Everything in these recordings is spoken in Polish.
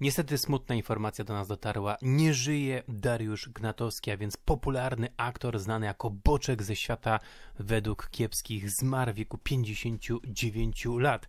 Niestety smutna informacja do nas dotarła. Nie żyje Dariusz Gnatowski, a więc popularny aktor znany jako Boczek ze świata według kiepskich zmarł w wieku 59 lat.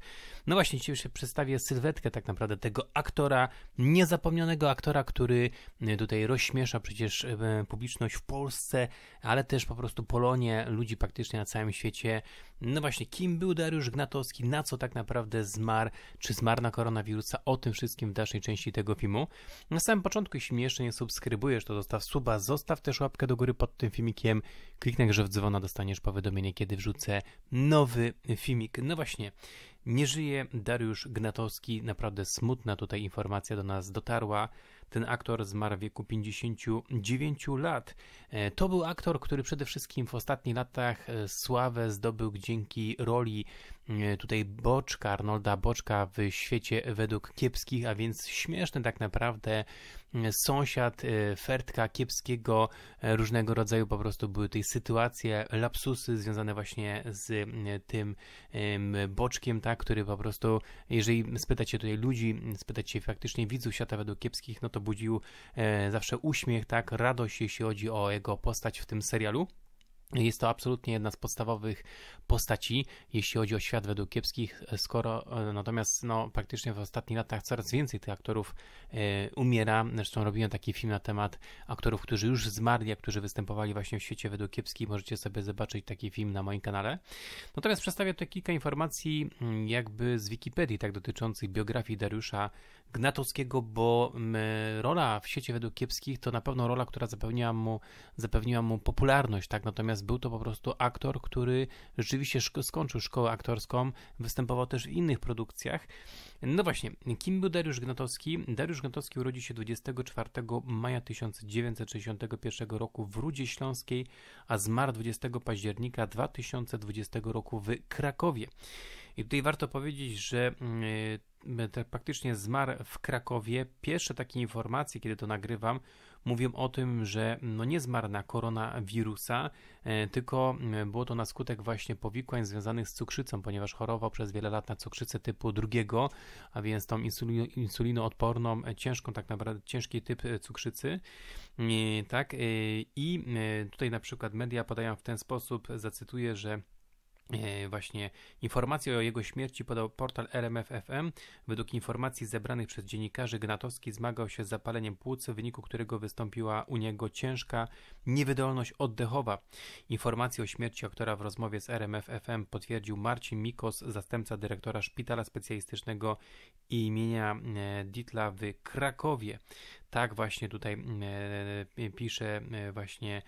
No właśnie, dzisiaj się przedstawię sylwetkę tak naprawdę tego aktora, niezapomnianego aktora, który e, tutaj rozśmiesza przecież e, publiczność w Polsce, ale też po prostu Polonię, ludzi praktycznie na całym świecie. No właśnie, kim był Dariusz Gnatowski, na co tak naprawdę zmarł, czy zmarł na koronawirusa, o tym wszystkim w dalszej części tego filmu. Na samym początku, jeśli mnie jeszcze nie subskrybujesz, to zostaw suba, zostaw też łapkę do góry pod tym filmikiem, kliknij że w dzwona, dostaniesz powiadomienie, kiedy wrzucę nowy filmik. No właśnie, nie żyje Dariusz Gnatowski, naprawdę smutna tutaj informacja do nas dotarła. Ten aktor zmarł w wieku 59 lat. E, to był aktor, który przede wszystkim w ostatnich latach e, sławę zdobył dzięki roli E, tutaj boczka Arnolda Boczka w świecie według kiepskich, a więc śmieszny tak naprawdę e, sąsiad e, Fertka Kiepskiego, różnego rodzaju po prostu były tutaj sytuacje, lapsusy związane właśnie z tym boczkiem, tak, który po prostu, jeżeli spytacie tutaj ludzi, spytacie faktycznie widzów świata według kiepskich, no to budził zawsze uśmiech, tak, radość, jeśli chodzi o jego postać w tym serialu. Jest to absolutnie jedna z podstawowych postaci, jeśli chodzi o świat według kiepskich, e, skoro e, natomiast no, praktycznie w ostatnich latach coraz więcej tych aktorów y, umiera. Zresztą robiłem taki film na temat aktorów, którzy już zmarli, a którzy występowali właśnie w świecie według kiepskich. Możecie sobie zobaczyć taki film na moim kanale. Natomiast przedstawię tutaj kilka informacji mm, jakby z Wikipedii, tak dotyczących biografii Dariusza Gnatowskiego, bo mm, rola w świecie według kiepskich to na pewno rola, która zapewniła mu, zapewniła mu popularność, tak? Natomiast natomiast był to po prostu aktor, który rzeczywiście szko- skończył szkołę aktorską, występował też w innych produkcjach. No właśnie, kim był Dariusz Gnatowski? Dariusz Gnatowski urodził się 24 maja 1961 roku w Rudzie Śląskiej, a zmarł 20 października 2020 roku w Krakowie. I tutaj warto powiedzieć, że yy, mm, praktycznie e, tak zmarł w Krakowie. Pierwsze takie informacje, kiedy to nagrywam, mówią o tym, że no nie zmarł na koronawirusa, e, tylko e, było to na skutek właśnie powikłań związanych z cukrzycą, ponieważ chorował przez wiele lat na cukrzycę typu drugiego, a więc tą insulino, insulinoodporną, e, ciężką tak naprawdę, ciężki typ cukrzycy, tak, i tutaj na przykład media podają w ten sposób, zacytuję, że E, właśnie informacje o jego śmierci podał portal RMFFM. Według informacji zebranych przez dziennikarzy Gnatowski zmagał się z zapaleniem płuc, w wyniku którego wystąpiła u niego ciężka niewydolność oddechowa. Informacje o śmierci aktora w rozmowie z RMFFM potwierdził Marcin Mikos, zastępca dyrektora Szpitala Specjalistycznego imienia e, Ditla w Krakowie. Tak właśnie tutaj mm, e, e, pisze e, właśnie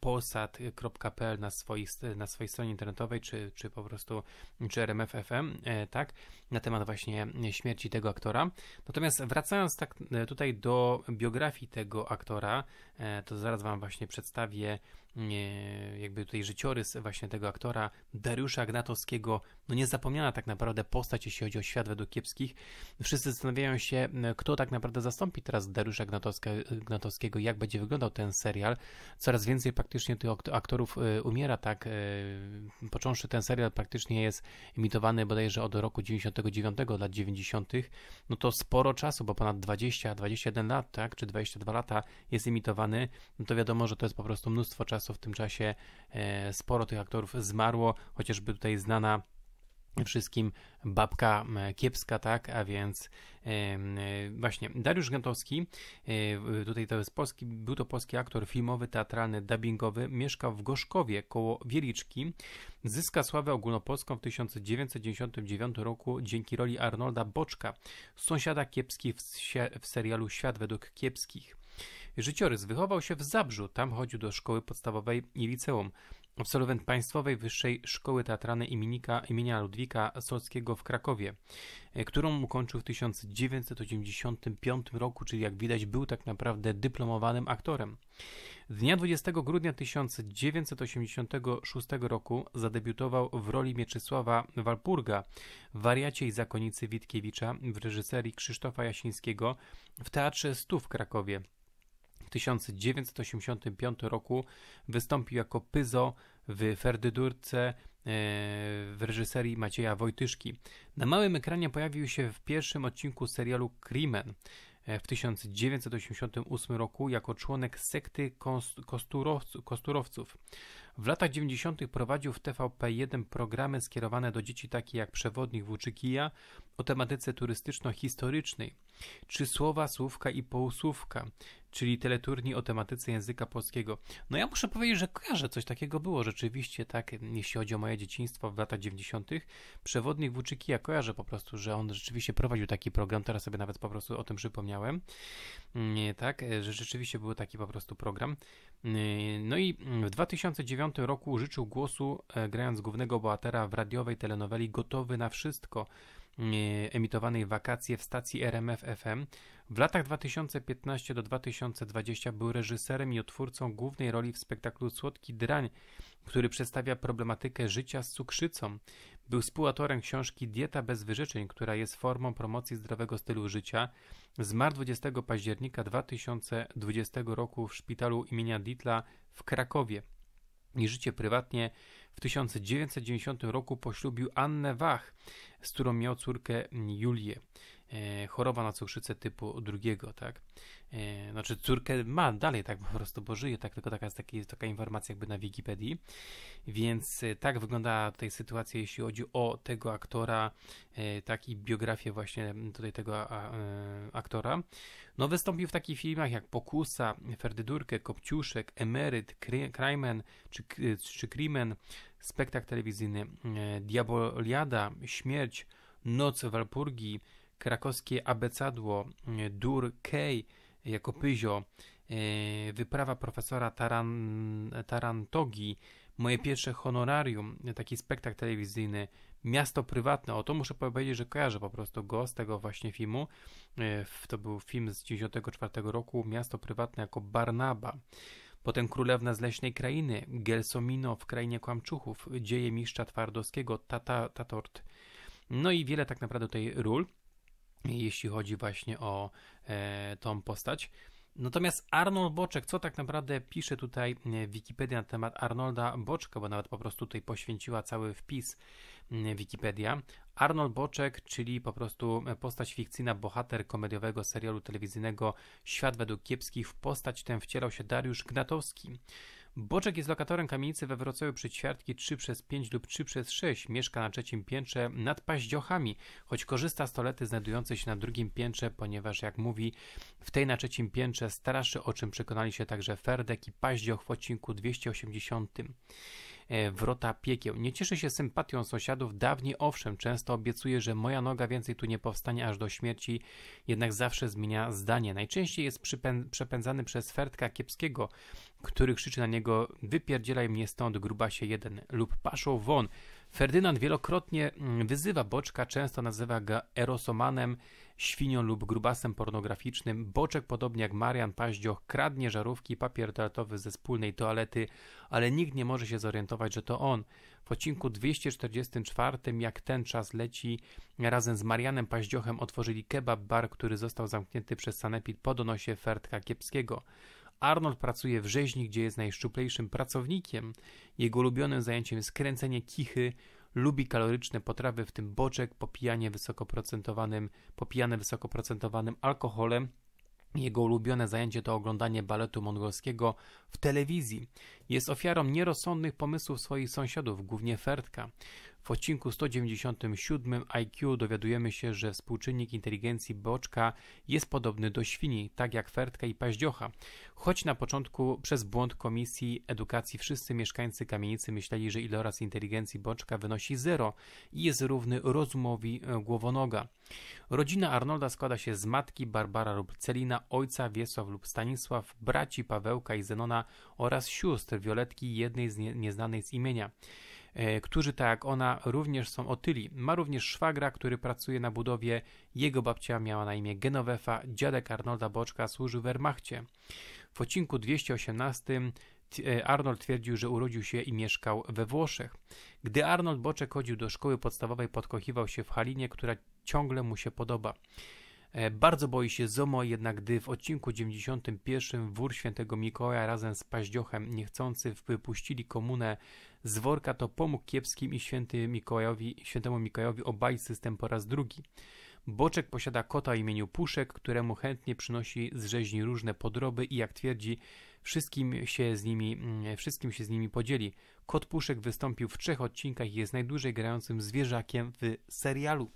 polsat.pl na, swojej na swojej stronie internetowej, czy, czy po prostu czy RMF FM, tak, na temat właśnie śmierci tego aktora. Natomiast wracając tak tutaj do biografii tego aktora, to zaraz wam właśnie przedstawię jakby tutaj życiorys właśnie tego aktora Dariusza Gnatowskiego, no niezapomniana tak naprawdę postać, jeśli chodzi o świat według kiepskich. Wszyscy zastanawiają się, e, kto tak naprawdę zastąpi teraz Dariusza Gnatowskiego, jak będzie wyglądał ten serial. Coraz więcej praktycznie tych aktorów e, umiera, tak? E, począwszy ten serial praktycznie jest imitowany bodajże od roku 99 lat 90. No to sporo czasu, bo ponad 20, 21 lat, tak? Czy 22 lata jest imitowany. No to wiadomo, że to jest po prostu mnóstwo czasu to w tym czasie e, sporo tych aktorów zmarło, chociażby tutaj znana wszystkim babka kiepska, tak, a więc e, e, właśnie Dariusz Gętowski, tutaj to jest polski, był to polski aktor filmowy, teatralny, dubbingowy, mieszkał w Gorzkowie koło Wieliczki, zyska sławę ogólnopolską w 1999 roku dzięki roli Arnolda Boczka, sąsiada kiepskich w, w serialu Świat według kiepskich. Życiorys wychował się w Zabrzu, tam chodził do szkoły podstawowej i liceum. Absolwent Państwowej Wyższej Szkoły Teatralnej imiennika, imienia Ludwika Solskiego w Krakowie, e, którą ukończył w 1985 roku, czyli jak widać był tak naprawdę dyplomowanym aktorem. Dnia 20 grudnia 1986 roku zadebiutował w roli Mieczysława Walpurga w Wariacie i Zakonicy Witkiewicza w reżyserii Krzysztofa Jasińskiego w Teatrze Stu w Krakowie. 1985 roku wystąpił jako Pyzo w Ferdydurce e, w reżyserii Macieja Wojtyszki. Na małym ekranie pojawił się w pierwszym odcinku serialu Krimen e, w 1988 roku jako członek sekty kosturowców. W latach 90. prowadził w TVP1 programy skierowane do dzieci takie jak Przewodnik Włóczykija o tematyce turystyczno-historycznej, czy Słowa, Słówka i Półsłówka, czyli teleturni o tematyce języka polskiego. No ja muszę powiedzieć, że kojarzę, coś takiego było rzeczywiście, tak, jeśli chodzi o moje dzieciństwo w latach 90. Przewodnik Włóczykija kojarzę po prostu, że on rzeczywiście prowadził taki program, teraz sobie nawet po prostu o tym przypomniałem, Nie, tak, że rzeczywiście był taki po prostu program. Yy, no i w 2009 roku użyczył głosu, e, grając głównego bohatera w radiowej telenoweli Gotowy na Wszystko, yy, emitowanej wakacje w stacji RMF FM. W latach 2015 do 2020 był reżyserem i otwórcą głównej roli w spektaklu Słodki Drań, który przedstawia problematykę życia z cukrzycą. Był współautorem książki Dieta bez wyrzeczeń, która jest formą promocji zdrowego stylu życia. Zmarł 20 października 2020 roku w szpitalu imienia Ditla w Krakowie. I życie prywatnie w 1990 roku poślubił Annę Wach, z którą miał córkę Julię. E, choroba na cukrzycę typu drugiego, tak? E, znaczy córkę ma dalej, tak po prostu, bo żyje, tak, tylko taka jest taka, taka informacja jakby na Wikipedii. Więc e, tak wygląda tutaj sytuacja, jeśli chodzi o tego aktora, tak i biografię właśnie tutaj tego aktora. No wystąpił w takich filmach jak Pokusa, Ferdydurkę, Kopciuszek, Emeryt, Krajmen czy, czy Krimen, spektakl telewizyjny Diaboliada, Śmierć, Noc w Alpurgi krakowskie abecadło, e, Dur Kej jako pyzio, e, wyprawa profesora Taran, Tarantogi, moje pierwsze honorarium, taki spektakl telewizyjny, Miasto Prywatne, o to muszę powiedzieć, że kojarzę po prostu go z tego właśnie filmu. E, to był film z 1994 roku, Miasto Prywatne jako Barnaba. Potem Królewna z Leśnej Krainy, Gelsomino w Krainie Kłamczuchów, Dzieje Mistrza Twardowskiego, Tata, Tatort. No i wiele tak naprawdę tej ról jeśli chodzi właśnie o e, tą postać. Natomiast Arnold Boczek, co tak naprawdę pisze tutaj e, Wikipedia na temat Arnolda Boczka, bo nawet po prostu tutaj poświęciła cały wpis Wikipedia. Arnold Boczek, czyli po prostu postać fikcyjna, bohater komediowego serialu telewizyjnego Świat według kiepskich, w postać tę wcielał się Dariusz Gnatowski. Boczek jest lokatorem kamienicy we Wrocławiu przy ćwiartki 3 przez 5 lub 3 przez 6. Mieszka na trzecim piętrze nad paździochami, choć korzysta z tolety znajdującej się na drugim piętrze, ponieważ jak mówi, w tej na trzecim piętrze straszy, o czym przekonali się także Ferdek i paździoch w odcinku 280. E, wrota piekieł. Nie cieszy się sympatią sąsiadów, dawniej owszem, często obiecuje, że moja noga więcej tu nie powstanie aż do śmierci, jednak zawsze zmienia zdanie. Najczęściej jest przepędzany przez Fertka Kiepskiego, który krzyczy na niego wypierdzielaj mnie stąd, gruba się jeden lub paszą won. Ferdynand wielokrotnie mm, wyzywa Boczka, często nazywa go erosomanem, świnią lub grubasem pornograficznym, Boczek podobnie jak Marian Paździoch kradnie żarówki i papier toaletowy ze wspólnej toalety, ale nikt nie może się zorientować, że to on. W odcinku 244, jak ten czas leci, razem z Marianem Paździochem otworzyli kebab bar, który został zamknięty przez Sanepid po donosie Fertka Kiepskiego. Arnold pracuje w rzeźni, gdzie jest najszczuplejszym pracownikiem. Jego ulubionym zajęciem jest kręcenie kichy, Lubi kaloryczne potrawy, w tym boczek, popijanie wysokoprocentowanym, popijane wysokoprocentowanym alkoholem jego ulubione zajęcie to oglądanie baletu mongolskiego w telewizji. Jest ofiarą nierozsądnych pomysłów swoich sąsiadów, głównie Fertka. W odcinku 197 IQ dowiadujemy się, że współczynnik inteligencji boczka jest podobny do świni, tak jak fertka i paździocha. Choć na początku przez błąd Komisji Edukacji wszyscy mieszkańcy kamienicy myśleli, że iloraz inteligencji boczka wynosi zero i jest równy rozumowi e, głowonoga. Rodzina Arnolda składa się z matki Barbara lub Celina, ojca Wiesław lub Stanisław, braci Pawełka i Zenona oraz sióstr Wioletki, jednej z nie, nieznanej z imienia. E, którzy tak jak ona również są otyli. Ma również szwagra, który pracuje na budowie. Jego babcia miała na imię Genovefa, dziadek Arnolda Boczka służył w Wehrmachcie. W odcinku 218 e, Arnold twierdził, że urodził się i mieszkał we Włoszech. Gdy Arnold Boczek chodził do szkoły podstawowej, podkochiwał się w Halinie, która ciągle mu się podoba. E, bardzo boi się Zomo, jednak gdy w odcinku 91 wór świętego Mikołaja razem z Paździochem niechcący wypuścili komunę z worka, to pomógł kiepskim i święty Mikołajowi, świętemu Mikołajowi obaj system po raz drugi. Boczek posiada kota o imieniu Puszek, któremu chętnie przynosi z rzeźni różne podroby i jak twierdzi, wszystkim się z nimi, mm, wszystkim się z nimi podzieli. Kot Puszek wystąpił w trzech odcinkach i jest najdłużej grającym zwierzakiem w serialu.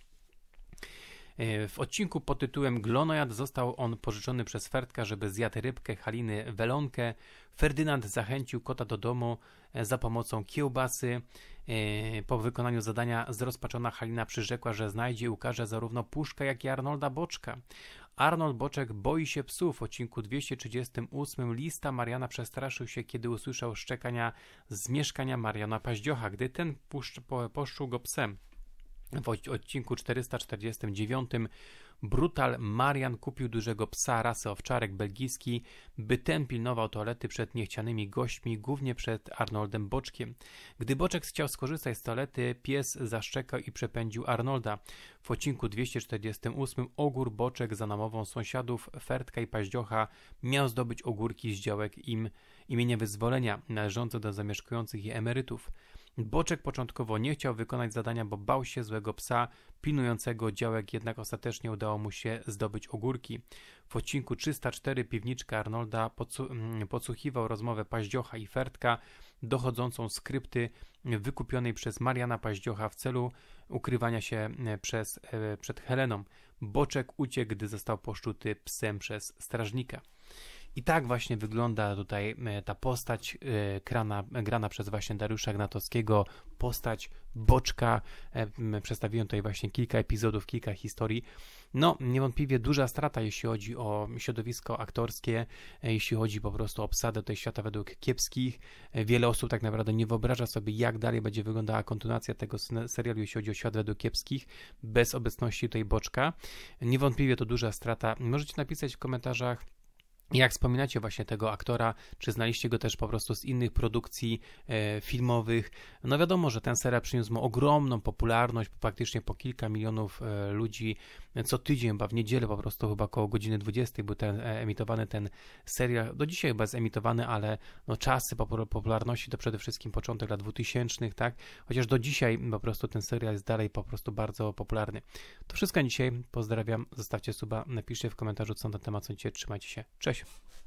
E, w odcinku pod tytułem Glonojad został on pożyczony przez Ferdka, żeby zjadł rybkę Haliny Welonkę. Ferdynand zachęcił kota do domu e, za pomocą kiełbasy. E, po wykonaniu zadania zrozpaczona Halina przyrzekła, że znajdzie i ukaże zarówno Puszka, jak i Arnolda Boczka. Arnold Boczek boi się psów. W odcinku 238 lista Mariana przestraszył się, kiedy usłyszał szczekania z mieszkania Mariana Paździocha, gdy ten poszcz- poszczuł go psem. W odcinku 449 brutal Marian kupił dużego psa rasy owczarek belgijski, by ten pilnował toalety przed niechcianymi gośćmi, głównie przed Arnoldem Boczkiem. Gdy Boczek chciał skorzystać z toalety, pies zaszczekał i przepędził Arnolda. W odcinku 248 Ogór Boczek za namową sąsiadów Fertka i Paździocha miał zdobyć ogórki z działek im imienia wyzwolenia, należące do zamieszkujących je emerytów. Boczek początkowo nie chciał wykonać zadania, bo bał się złego psa pilnującego działek, jednak ostatecznie udało mu się zdobyć ogórki. W odcinku 304 piwniczka Arnolda mm, podsłuchiwał rozmowę Paździocha i Fertka dochodzącą z krypty wykupionej przez Mariana Paździocha w celu ukrywania się e, przez, e, przed Heleną. Boczek uciekł, gdy został poszczuty psem przez strażnika. I tak właśnie wygląda tutaj e, ta postać e, grana, grana przez właśnie Dariusza Gnatowskiego, postać boczka. E, przedstawiłem tutaj właśnie kilka epizodów, kilka historii. No, niewątpliwie duża strata, jeśli chodzi o środowisko aktorskie, jeśli chodzi po prostu o obsadę tej świata według kiepskich. Wiele osób tak naprawdę nie wyobraża sobie, jak dalej będzie wyglądała kontynuacja tego serialu, jeśli chodzi o świat według kiepskich, bez obecności tej boczka. Niewątpliwie to duża strata. Możecie napisać w komentarzach, jak wspominacie właśnie tego aktora, czy znaliście go też po prostu z innych produkcji e, filmowych? No wiadomo, że ten serial przyniósł mu ogromną popularność, praktycznie po kilka milionów e, ludzi co tydzień, chyba w niedzielę po prostu chyba około godziny 20 był ten, e, emitowany ten serial. Do dzisiaj chyba jest emitowany, ale no, czasy popularności to przede wszystkim początek lat 2000, tak? Chociaż do dzisiaj po prostu ten serial jest dalej po prostu bardzo popularny. To wszystko na dzisiaj. Pozdrawiam, zostawcie suba, napiszcie w komentarzu co na ten temat sądzicie, trzymajcie się. Cześć! week.